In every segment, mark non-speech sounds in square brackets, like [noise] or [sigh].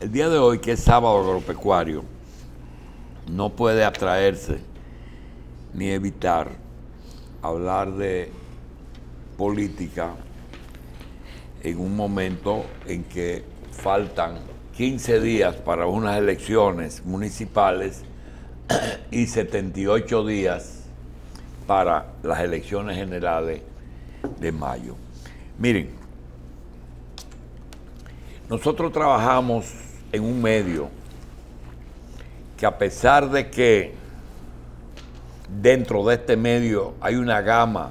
El día de hoy, que es sábado agropecuario, no puede atraerse ni evitar hablar de política en un momento en que faltan 15 días para unas elecciones municipales [clears throat] y 78 días para las elecciones generales de mayo. Miren, nosotros trabajamos en un medio que a pesar de que dentro de este medio hay una gama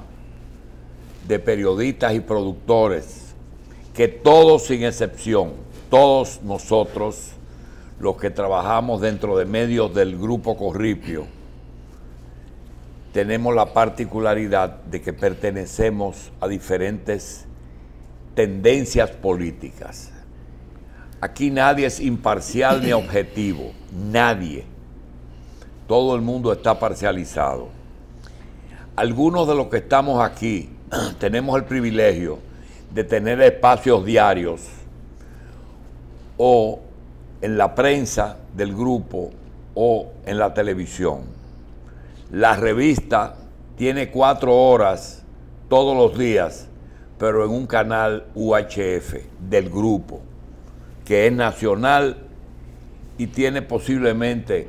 de periodistas y productores que todos sin excepción, todos nosotros, los que trabajamos dentro de medios del grupo Corripio, tenemos la particularidad de que pertenecemos a diferentes tendencias políticas. Aquí nadie es imparcial ni objetivo, nadie. Todo el mundo está parcializado. Algunos de los que estamos aquí [clears throat] tenemos el privilegio de tener espacios diarios o en la prensa del grupo o en la televisión. La revista tiene cuatro horas todos los días, pero en un canal UHF del grupo que es nacional y tiene posiblemente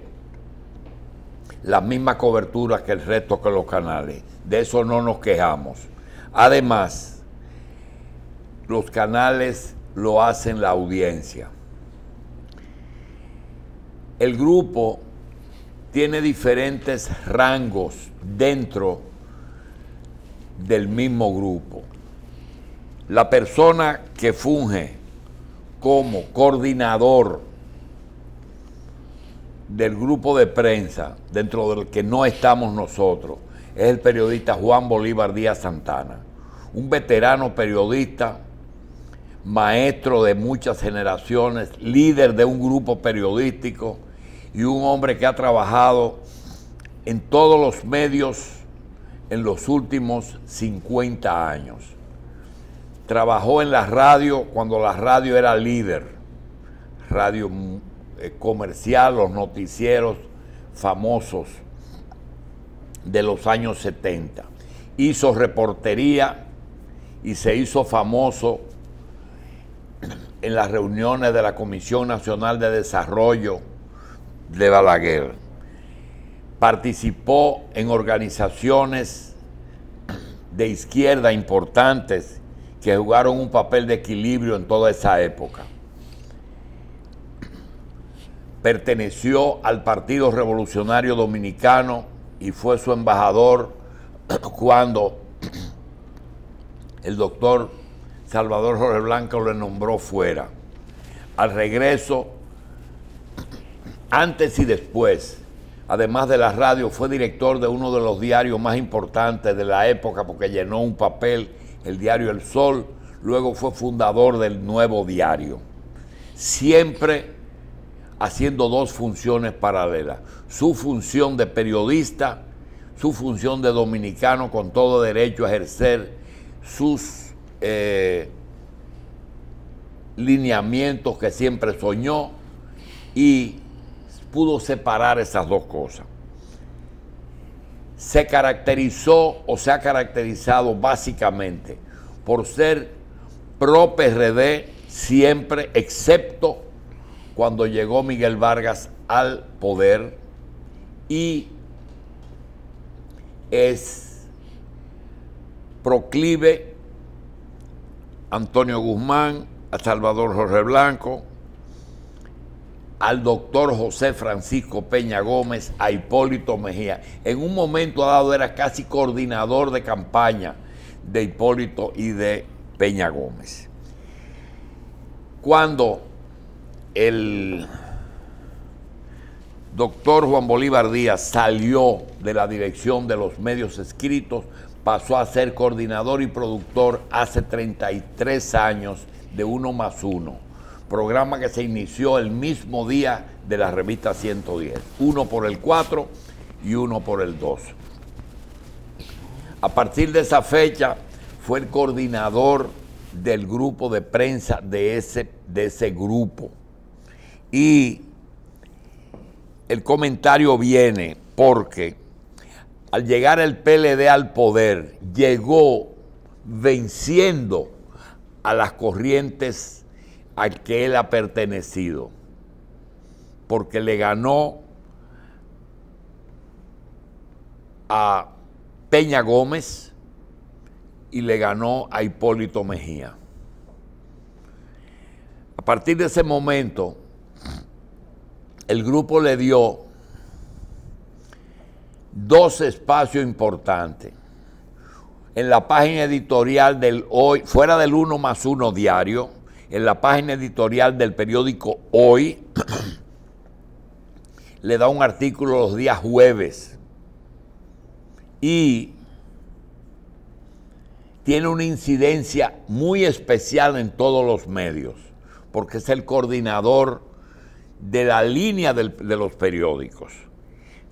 la misma cobertura que el resto de los canales. De eso no nos quejamos. Además, los canales lo hacen la audiencia. El grupo tiene diferentes rangos dentro del mismo grupo. La persona que funge como coordinador del grupo de prensa, dentro del que no estamos nosotros, es el periodista Juan Bolívar Díaz Santana, un veterano periodista, maestro de muchas generaciones, líder de un grupo periodístico y un hombre que ha trabajado en todos los medios en los últimos 50 años. Trabajó en la radio cuando la radio era líder. Radio mm, eh, comercial, los noticieros famosos de los años 70. Hizo reportería y se hizo famoso [clears throat] en las reuniones de la Comisión Nacional de Desarrollo de Balaguer. Participó en organizaciones de izquierda importantes que jugaron un papel de equilibrio en toda esa época. Perteneció al Partido Revolucionario Dominicano y fue su embajador [clears throat] cuando el doctor Salvador Jorge Blanco lo nombró fuera. Al regreso, [clears throat] antes y después, además de la radio, fue director de uno de los diarios más importantes de la época porque llenó un papel el diario El Sol, luego fue fundador del Nuevo Diario. Siempre haciendo dos funciones paralelas, su función de periodista, su función de dominicano con todo derecho a ejercer sus eh, lineamientos que siempre soñó y pudo separar esas dos cosas se caracterizó o se ha caracterizado básicamente por ser pro PRD siempre, excepto cuando llegó Miguel Vargas al poder y es proclive Antonio Guzmán, a Salvador Jorge Blanco, al doctor José Francisco Peña Gómez, a Hipólito Mejía. En un momento dado era casi coordinador de campaña de Hipólito y de Peña Gómez. Cuando el doctor Juan Bolívar Díaz salió de la dirección de los medios escritos, pasó a ser coordinador y productor hace 33 años de Uno más Uno programa que se inició el mismo día de la revista 110, uno por el 4 y uno por el 2. A partir de esa fecha fue el coordinador del grupo de prensa de ese, de ese grupo. Y el comentario viene porque al llegar el PLD al poder, llegó venciendo a las corrientes al que él ha pertenecido, porque le ganó a Peña Gómez y le ganó a Hipólito Mejía. A partir de ese momento, el grupo le dio dos espacios importantes. En la página editorial del hoy, fuera del 1 más 1 diario, en la página editorial del periódico Hoy, [clears throat] le da un artículo los días jueves y tiene una incidencia muy especial en todos los medios, porque es el coordinador de la línea de los periódicos.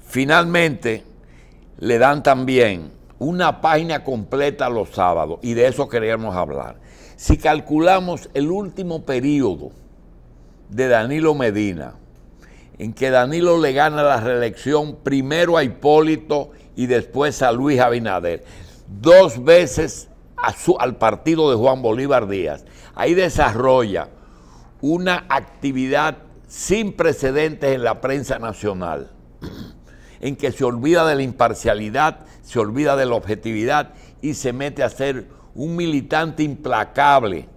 Finalmente, le dan también una página completa los sábados y de eso queríamos hablar. Si calculamos el último periodo de Danilo Medina, en que Danilo le gana la reelección primero a Hipólito y después a Luis Abinader, dos veces al partido de Juan Bolívar Díaz, ahí desarrolla una actividad sin precedentes en la prensa nacional en que se olvida de la imparcialidad, se olvida de la objetividad y se mete a ser un militante implacable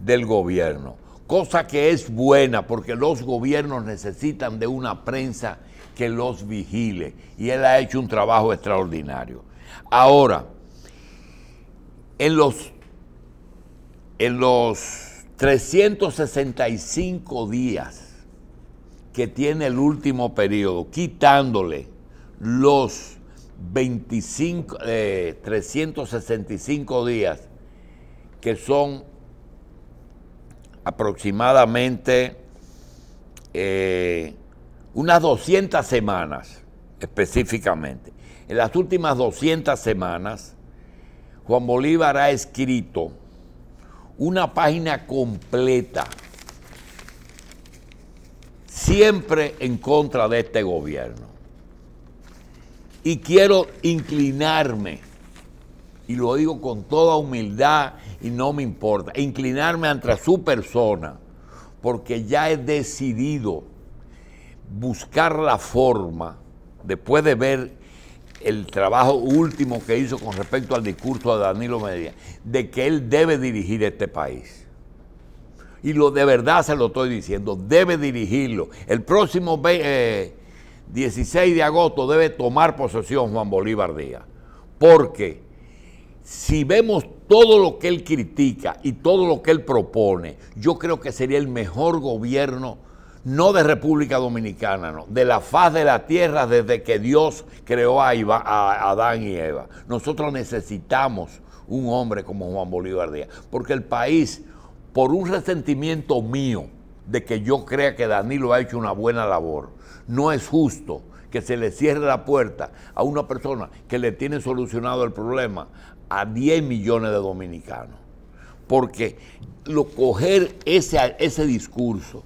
del gobierno. Cosa que es buena porque los gobiernos necesitan de una prensa que los vigile y él ha hecho un trabajo extraordinario. Ahora, en los, en los 365 días que tiene el último periodo, quitándole los 25, 365 eh, días, que son aproximadamente eh, unas 200 semanas específicamente. En las últimas 200 semanas, Juan Bolívar ha escrito una página completa siempre en contra de este gobierno. Y quiero inclinarme, y lo digo con toda humildad y no me importa, inclinarme ante su persona, porque ya he decidido buscar la forma, después de ver el trabajo último que hizo con respecto al discurso de Danilo Medina, de que él debe dirigir este país y lo de verdad se lo estoy diciendo, debe dirigirlo. El próximo 16 eh, de agosto debe tomar posesión Juan Bolívar Díaz, porque si vemos todo lo que él critica y todo lo que él propone, yo creo que sería el mejor gobierno, no de República Dominicana, no, de la faz de la tierra desde que Dios creó a, a Adán y Eva. Nosotros necesitamos un hombre como Juan Bolívar Díaz, porque el país por un resentimiento mío de que yo crea que Danilo ha hecho una buena labor. No es justo que se le cierre la puerta a una persona que le tiene solucionado el problema a 10 millones de dominicanos. Porque lo, coger ese, ese discurso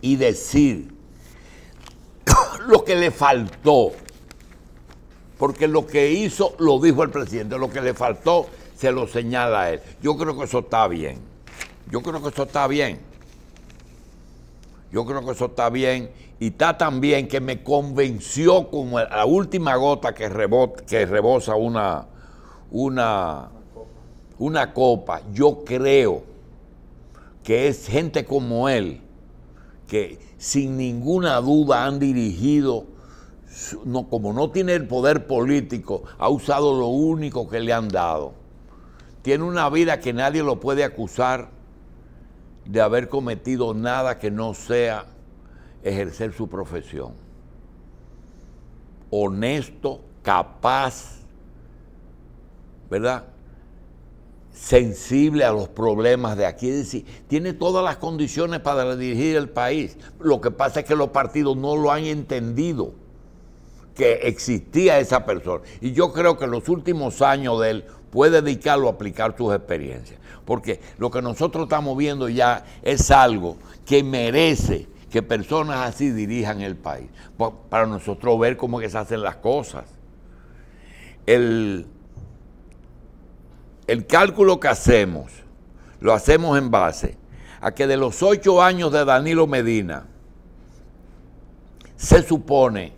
y decir [coughs] lo que le faltó, porque lo que hizo lo dijo el presidente, lo que le faltó se lo señala a él. Yo creo que eso está bien. Yo creo que eso está bien. Yo creo que eso está bien. Y está tan bien que me convenció como la última gota que, rebota, que rebosa una, una, una copa. Yo creo que es gente como él que sin ninguna duda han dirigido, no, como no tiene el poder político, ha usado lo único que le han dado. Tiene una vida que nadie lo puede acusar de haber cometido nada que no sea ejercer su profesión. Honesto, capaz, ¿verdad? Sensible a los problemas de aquí. Es decir, tiene todas las condiciones para dirigir el país. Lo que pasa es que los partidos no lo han entendido que existía esa persona. Y yo creo que en los últimos años de él ...puede dedicarlo a aplicar tus experiencias. Porque lo que nosotros estamos viendo ya es algo que merece que personas así dirijan el país, para nosotros ver cómo que se hacen las cosas. El, el cálculo que hacemos, lo hacemos en base a que de los ocho años de Danilo Medina, se supone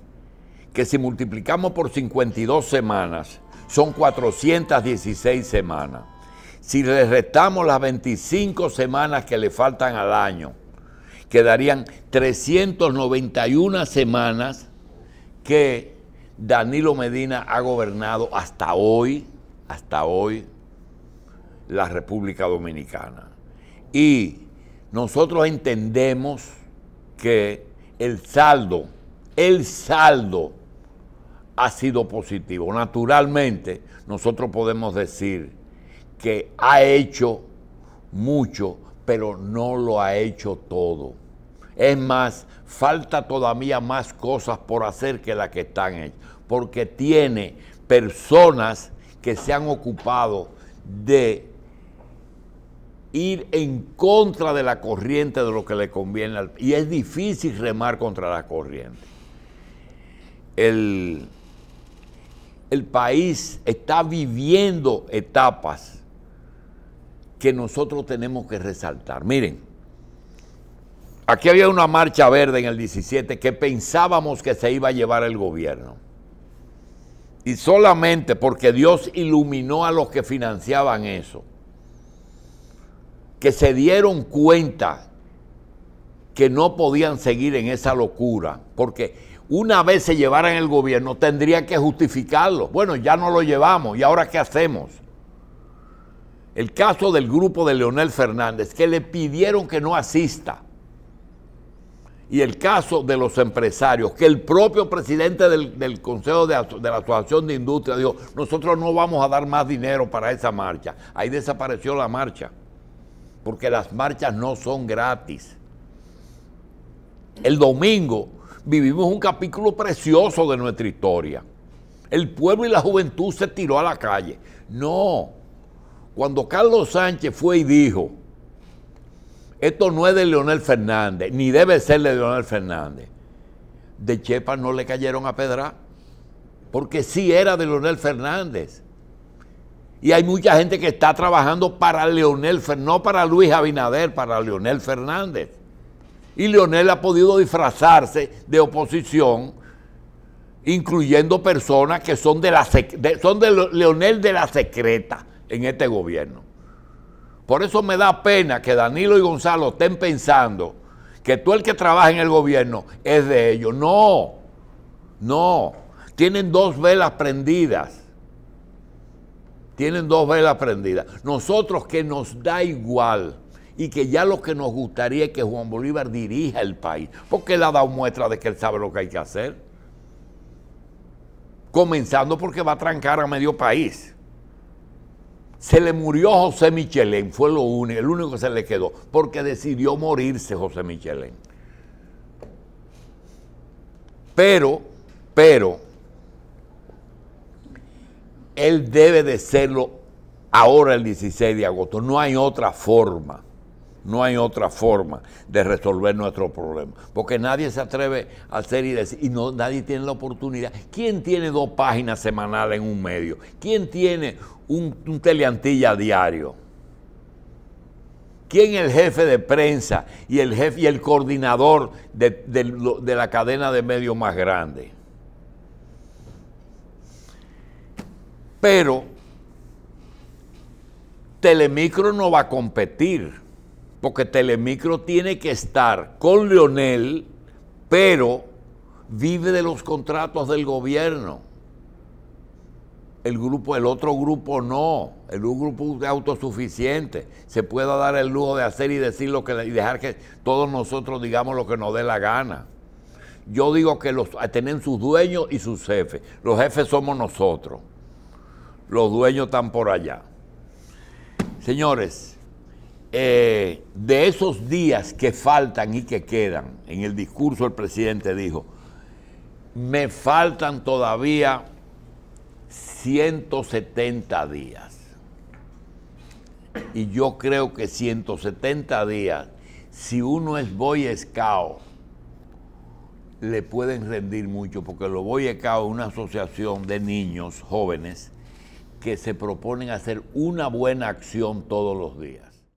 que si multiplicamos por 52 semanas, son 416 semanas. Si le restamos las 25 semanas que le faltan al año, quedarían 391 semanas que Danilo Medina ha gobernado hasta hoy, hasta hoy, la República Dominicana. Y nosotros entendemos que el saldo, el saldo ha sido positivo. Naturalmente, nosotros podemos decir que ha hecho mucho, pero no lo ha hecho todo. Es más, falta todavía más cosas por hacer que las que están hechas, porque tiene personas que se han ocupado de ir en contra de la corriente de lo que le conviene. Y es difícil remar contra la corriente. El el país está viviendo etapas que nosotros tenemos que resaltar. Miren, aquí había una marcha verde en el 17 que pensábamos que se iba a llevar el gobierno. Y solamente porque Dios iluminó a los que financiaban eso, que se dieron cuenta que no podían seguir en esa locura, porque una vez se llevaran el gobierno, tendría que justificarlo. Bueno, ya no lo llevamos, ¿y ahora qué hacemos? El caso del grupo de Leonel Fernández, que le pidieron que no asista. Y el caso de los empresarios, que el propio presidente del, Consejo de, de, la Asociación de Industria dijo, nosotros no vamos a dar más dinero para esa marcha. Ahí desapareció la marcha, porque las marchas no son gratis. El domingo vivimos un capítulo precioso de nuestra historia. El pueblo y la juventud se tiró a la calle. No. Cuando Carlos Sánchez fue y dijo, esto no es de Leonel Fernández, ni debe ser de Leonel Fernández, de Chepa no le cayeron a pedra, porque sí era de Leonel Fernández. Y hay mucha gente que está trabajando para Leonel Fernández, no para Luis Abinader, para Leonel Fernández y Leonel ha podido disfrazarse de oposición, incluyendo personas que son de, la, son de Leonel de la secreta en este gobierno. Por eso me da pena que Danilo y Gonzalo estén pensando que tú el que trabaja en el gobierno es de ellos. No, no. Tienen dos velas prendidas. Tienen dos velas prendidas. Nosotros que nos da igual y que ya lo que nos gustaría es que Juan Bolívar dirija el país, porque él ha dado muestra de que él sabe lo que hay que hacer. Comenzando porque va a trancar a medio país. Se le murió José Michelén, fue lo único, el único que se le quedó, porque decidió morirse José Michelén. Pero, pero, él debe de serlo ahora el 16 de agosto. No hay otra forma. No hay otra forma de resolver nuestro problema. Porque nadie se atreve a hacer y decir, y no, nadie tiene la oportunidad. ¿Quién tiene dos páginas semanales en un medio? ¿Quién tiene un, teleantilla diario? ¿Quién es el jefe de prensa y el jefe y el coordinador de, de la cadena de medios más grande? Pero Telemicro no va a competir porque Telemicro tiene que estar con Leonel, pero vive de los contratos del gobierno. El grupo, el otro grupo no, el grupo autosuficiente, se pueda dar el lujo de hacer y decir lo que y dejar que todos nosotros digamos lo que nos dé la gana. Yo digo que los ah, tienen sus dueños y sus jefes. Los jefes somos nosotros. Los dueños están por allá. Señores, eh, de esos días que faltan y que quedan, en el discurso el presidente dijo, me faltan todavía 170 días. Y yo creo que 170 días, si uno es Boy le pueden rendir mucho, porque lo Boyescao es una asociación de niños jóvenes que se proponen hacer una buena acción todos los días.